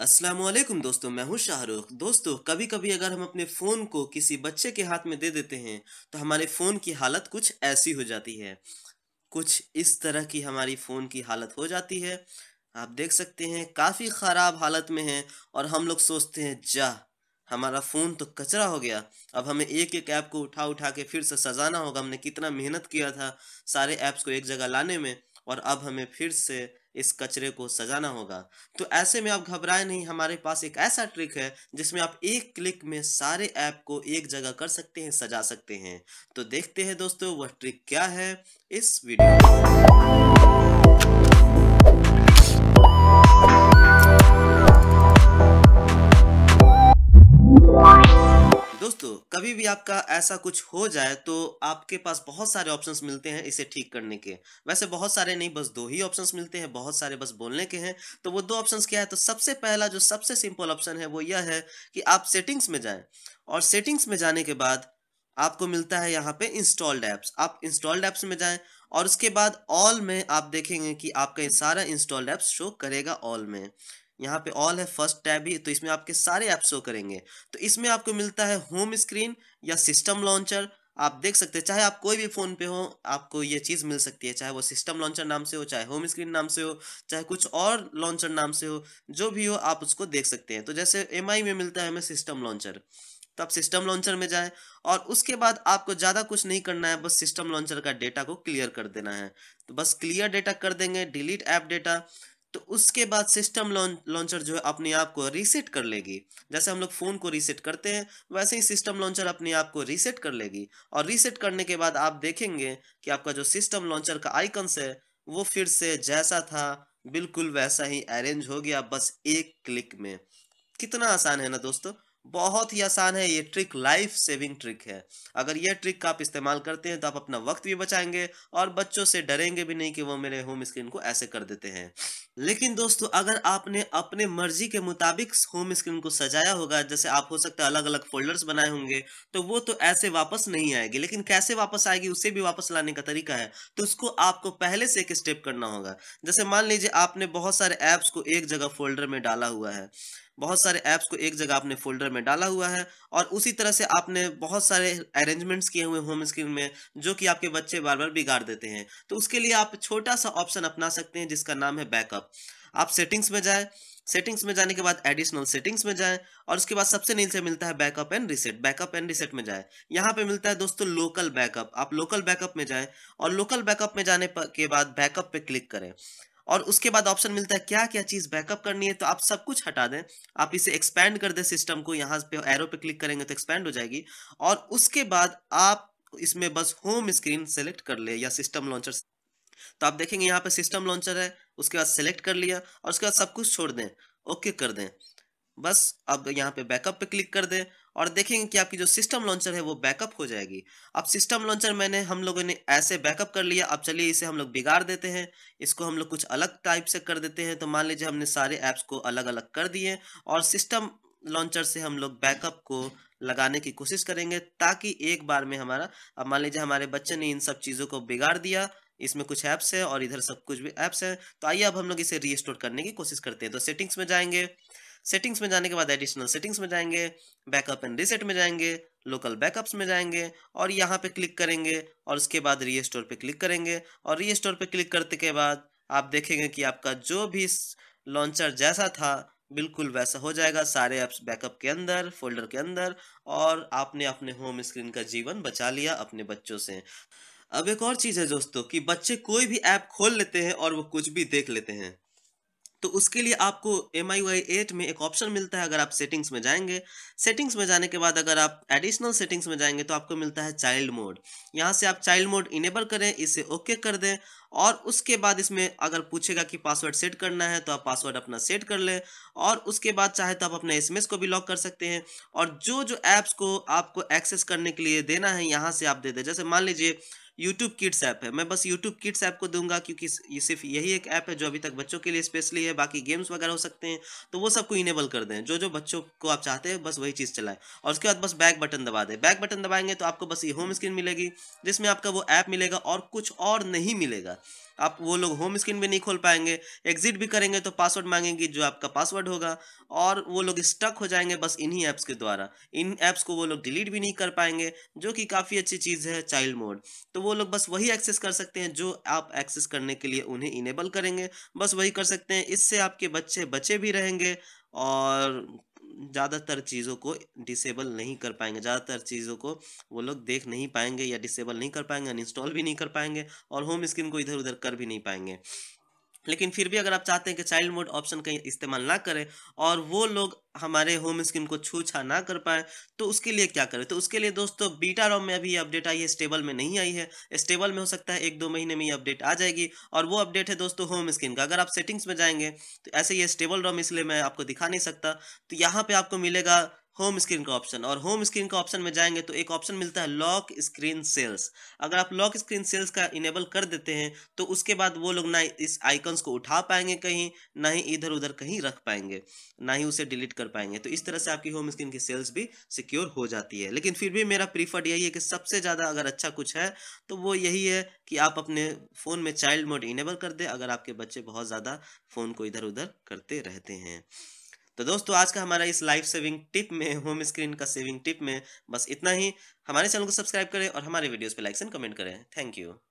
असलम दोस्तों मैं हूं शाहरुख दोस्तों कभी कभी अगर हम अपने फ़ोन को किसी बच्चे के हाथ में दे देते हैं तो हमारे फ़ोन की हालत कुछ ऐसी हो जाती है कुछ इस तरह की हमारी फ़ोन की हालत हो जाती है आप देख सकते हैं काफ़ी ख़राब हालत में है और हम लोग सोचते हैं जा हमारा फ़ोन तो कचरा हो गया अब हमें एक एक ऐप को उठा उठा के फिर से सजाना होगा हमने कितना मेहनत किया था सारे ऐप्स को एक जगह लाने में और अब हमें फिर से इस कचरे को सजाना होगा तो ऐसे में आप घबराए नहीं हमारे पास एक ऐसा ट्रिक है जिसमें आप एक क्लिक में सारे ऐप को एक जगह कर सकते हैं सजा सकते हैं तो देखते हैं दोस्तों वह ट्रिक क्या है इस वीडियो दोस्तों कभी भी आपका ऐसा कुछ हो जाए तो आपके पास बहुत सारे ऑप्शंस मिलते हैं इसे ठीक करने के वैसे बहुत सारे नहीं बस दो ही ऑप्शंस मिलते हैं बहुत सारे बस बोलने के हैं तो वो दो ऑप्शंस क्या है तो सबसे पहला जो सबसे सिंपल ऑप्शन है वो यह है कि आप सेटिंग्स में जाएं और सेटिंग्स में जाने के बाद आपको मिलता है यहाँ पे इंस्टॉल्ड ऐप्स आप इंस्टॉल्ड ऐप्स में जाएं और उसके बाद ऑल में आप देखेंगे कि आपका सारा इंस्टॉल्ड ऐप्स शो करेगा ऑल में यहाँ पे ऑल है फर्स्ट टैब ही तो इसमें आपके सारे ऐप शो करेंगे तो इसमें आपको मिलता है होम स्क्रीन या सिस्टम लॉन्चर आप देख सकते हैं चाहे आप कोई भी फ़ोन पे हो आपको ये चीज़ मिल सकती है चाहे वो सिस्टम लॉन्चर नाम से हो चाहे होम स्क्रीन नाम से हो चाहे कुछ और लॉन्चर नाम से हो जो भी हो आप उसको देख सकते हैं तो जैसे एम में मिलता है हमें सिस्टम लॉन्चर तो आप सिस्टम लॉन्चर में जाएं और उसके बाद आपको ज़्यादा कुछ नहीं करना है बस सिस्टम लॉन्चर का डेटा को क्लियर कर देना है तो बस क्लियर डेटा कर देंगे डिलीट ऐप डेटा तो उसके बाद सिस्टम लॉन्चर जो है अपने आप को रीसेट कर लेगी जैसे हम लोग फ़ोन को रीसेट करते हैं वैसे ही सिस्टम लॉन्चर अपने आप को रीसेट कर लेगी और रीसेट करने के बाद आप देखेंगे कि आपका जो सिस्टम लॉन्चर का आइकन्स है वो फिर से जैसा था बिल्कुल वैसा ही अरेंज हो गया बस एक क्लिक में कितना आसान है ना दोस्तों बहुत ही आसान है ये ट्रिक लाइफ सेविंग ट्रिक है अगर यह ट्रिक का आप इस्तेमाल करते हैं तो आप अपना वक्त भी बचाएंगे और बच्चों से डरेंगे भी नहीं कि वो मेरे होम स्क्रीन को ऐसे कर देते हैं लेकिन दोस्तों अगर आपने अपने मर्जी के मुताबिक होम स्क्रीन को सजाया होगा जैसे आप हो सकता है अलग अलग फोल्डर्स बनाए होंगे तो वो तो ऐसे वापस नहीं आएगी लेकिन कैसे वापस आएगी उसे भी वापस लाने का तरीका है तो उसको आपको पहले से एक स्टेप करना होगा जैसे मान लीजिए आपने बहुत सारे ऐप्स को एक जगह फोल्डर में डाला हुआ है बहुत सारे ऐप्स को एक जगह आपने फोल्डर में डाला हुआ है और उसी तरह से आपने बहुत सारे अरेंजमेंट्स किए हुए होम स्क्रीन में जो कि आपके बच्चे बार बार बिगाड़ देते हैं तो उसके लिए आप छोटा सा ऑप्शन अपना सकते हैं जिसका नाम है बैकअप आप सेटिंग्स में जाए सेटिंग्स में जाने के बाद एडिशनल सेटिंग्स में जाएं और उसके बाद सबसे नीचे मिलता है backup and reset backup and reset में जाएं यहाँ पे मिलता है दोस्तों लोकल बैकअप आप लोकल बैकअप में जाएं और लोकल बैकअप में जाने के बाद बैकअप पे क्लिक करें और उसके बाद ऑप्शन मिलता है क्या क्या चीज़ बैकअप करनी है तो आप सब कुछ हटा दें आप इसे एक्सपेंड कर दें सिस्टम को यहाँ पे एरो पे क्लिक करेंगे तो एक्सपेंड हो जाएगी और उसके बाद आप इसमें बस होम स्क्रीन सेलेक्ट कर ले या सिस्टम लॉन्चर तो आप देखेंगे यहाँ पे सिस्टम लॉन्चर है उसके बाद सेलेक्ट कर लिया और उसके बाद सब कुछ छोड़ दें ओके कर दें बस अब यहाँ पे बैकअप पे क्लिक कर दें और देखेंगे कि आपकी जो सिस्टम लॉन्चर है वो बैकअप हो जाएगी अब सिस्टम लॉन्चर मैंने हम लोगों ने ऐसे बैकअप कर लिया अब चलिए इसे हम लोग बिगाड़ देते हैं इसको हम लोग कुछ अलग टाइप से कर देते हैं तो मान लीजिए हमने सारे ऐप्स को अलग अलग कर दिए और सिस्टम लॉन्चर से हम लोग बैकअप को लगाने की कोशिश करेंगे ताकि एक बार में हमारा अब मान लीजिए हमारे बच्चे ने इन सब चीज़ों को बिगाड़ दिया इसमें कुछ ऐप्स है और इधर सब कुछ भी ऐप्स हैं तो आइए अब हम लोग इसे रीस्टोर करने की कोशिश करते हैं तो सेटिंग्स में जाएंगे सेटिंग्स में जाने के बाद एडिशनल सेटिंग्स में जाएंगे बैकअप एंड रीसेट में जाएंगे लोकल बैकअप्स में जाएंगे और यहाँ पे क्लिक करेंगे और उसके बाद री स्टोर पे क्लिक करेंगे और री स्टोर पे क्लिक करते के बाद आप देखेंगे कि आपका जो भी लॉन्चर जैसा था बिल्कुल वैसा हो जाएगा सारे ऐप्स बैकअप के अंदर फोल्डर के अंदर और आपने अपने होम स्क्रीन का जीवन बचा लिया अपने बच्चों से अब एक और चीज़ है दोस्तों कि बच्चे कोई भी ऐप खोल लेते हैं और वो कुछ भी देख लेते हैं तो उसके लिए आपको एम आई वाई एट में एक ऑप्शन मिलता है अगर आप सेटिंग्स में जाएंगे सेटिंग्स में जाने के बाद अगर आप एडिशनल सेटिंग्स में जाएंगे तो आपको मिलता है चाइल्ड मोड यहाँ से आप चाइल्ड मोड इनेबल करें इसे ओके कर दें और उसके बाद इसमें अगर पूछेगा कि पासवर्ड सेट करना है तो आप पासवर्ड अपना सेट कर लें और उसके बाद चाहे तो आप अपने एस को भी लॉक कर सकते हैं और जो जो ऐप्स को आपको एक्सेस करने के लिए देना है यहाँ से आप दे दें जैसे मान लीजिए यूट्यूब किड्स ऐप है मैं बस यूट्यूब किड्स ऐप को दूंगा क्योंकि ये सिर्फ यही एक ऐप है जो अभी तक बच्चों के लिए स्पेशली है बाकी गेम्स वगैरह हो सकते हैं तो वो सबको इनेबल कर दें जो जो बच्चों को आप चाहते हैं बस वही चीज़ चलाएं और उसके बाद बस बैक बटन दबा दें बैक बटन दबाएंगे तो आपको बस ये होम स्क्रीन मिलेगी जिसमें आपका वो ऐप मिलेगा और कुछ और नहीं मिलेगा आप वो लोग होम स्क्रीन भी नहीं खोल पाएंगे एग्जिट भी करेंगे तो पासवर्ड मांगेंगे जो आपका पासवर्ड होगा और वो लोग स्टक हो जाएंगे बस इन्हीं ऐप्स के द्वारा इन ऐप्स को वो लोग डिलीट भी नहीं कर पाएंगे जो कि काफ़ी अच्छी चीज़ है चाइल्ड मोड तो वो लोग बस वही एक्सेस कर सकते हैं जो आप एक्सेस करने के लिए उन्हें इनेबल करेंगे बस वही कर सकते हैं इससे आपके बच्चे बचे भी रहेंगे और ज़्यादातर चीज़ों को डिसेबल नहीं कर पाएंगे ज़्यादातर चीज़ों को वो लोग देख नहीं पाएंगे या डिसेबल नहीं कर पाएंगे अनइंस्टॉल भी नहीं कर पाएंगे और होम स्क्रीन को इधर उधर कर भी नहीं पाएंगे लेकिन फिर भी अगर आप चाहते हैं कि चाइल्ड मोड ऑप्शन का इस्तेमाल ना करें और वो लोग हमारे होम स्क्रीन को छू छा ना कर पाए तो उसके लिए क्या करें तो उसके लिए दोस्तों बीटा रॉम में अभी अपडेट आई है स्टेबल में नहीं आई है स्टेबल में हो सकता है एक दो महीने में ये अपडेट आ जाएगी और वो अपडेट है दोस्तों होम स्क्रीन का अगर आप सेटिंग्स में जाएंगे तो ऐसे ये स्टेबल रॉम इसलिए मैं आपको दिखा नहीं सकता तो यहाँ पर आपको मिलेगा होम स्क्रीन का ऑप्शन और होम स्क्रीन का ऑप्शन में जाएंगे तो एक ऑप्शन मिलता है लॉक स्क्रीन सेल्स अगर आप लॉक स्क्रीन सेल्स का इनेबल कर देते हैं तो उसके बाद वो लोग ना इस आइकन्स को उठा पाएंगे कहीं ना ही इधर उधर कहीं रख पाएंगे ना ही उसे डिलीट कर पाएंगे तो इस तरह से आपकी होम स्क्रीन की सेल्स भी सिक्योर हो जाती है लेकिन फिर भी मेरा प्रीफर्ड यही है कि सबसे ज़्यादा अगर अच्छा कुछ है तो वो यही है कि आप अपने फ़ोन में चाइल्ड मोड इनेबल कर दें अगर आपके बच्चे बहुत ज़्यादा फ़ोन को इधर उधर करते रहते हैं तो दोस्तों आज का हमारा इस लाइफ सेविंग टिप में होम स्क्रीन का सेविंग टिप में बस इतना ही हमारे चैनल को सब्सक्राइब करें और हमारे वीडियोस पे लाइक्स एंड कमेंट करें थैंक यू